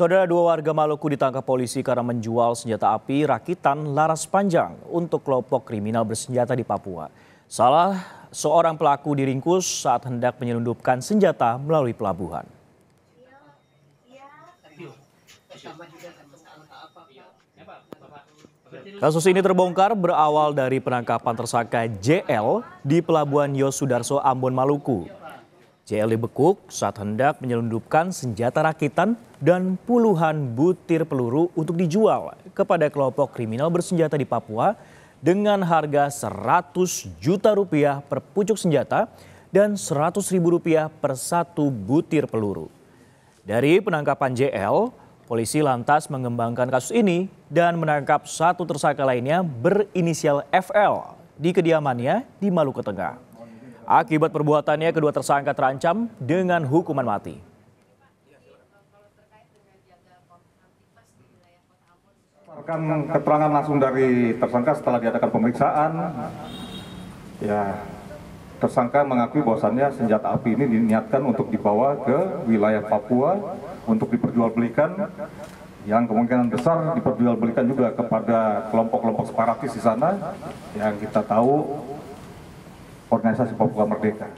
Saudara dua warga Maluku ditangkap polisi karena menjual senjata api rakitan laras panjang untuk kelompok kriminal bersenjata di Papua. Salah seorang pelaku diringkus saat hendak menyelundupkan senjata melalui pelabuhan. Kasus ini terbongkar berawal dari penangkapan tersangka JL di Pelabuhan Yosudarso Ambon, Maluku. JL bekuk saat hendak menyelundupkan senjata rakitan dan puluhan butir peluru untuk dijual kepada kelompok kriminal bersenjata di Papua dengan harga 100 juta rupiah per pucuk senjata dan 100 ribu rupiah per satu butir peluru. Dari penangkapan JL, polisi lantas mengembangkan kasus ini dan menangkap satu tersangka lainnya berinisial FL di kediamannya di Maluku Tengah. Akibat perbuatannya, kedua tersangka terancam dengan hukuman mati. Berdasarkan keterangan langsung dari tersangka setelah diadakan pemeriksaan, ya tersangka mengakui bahwasannya senjata api ini diniatkan untuk dibawa ke wilayah Papua untuk diperjualbelikan yang kemungkinan besar diperjualbelikan juga kepada kelompok-kelompok separatis di sana yang kita tahu Organisasi Papua Merdeka.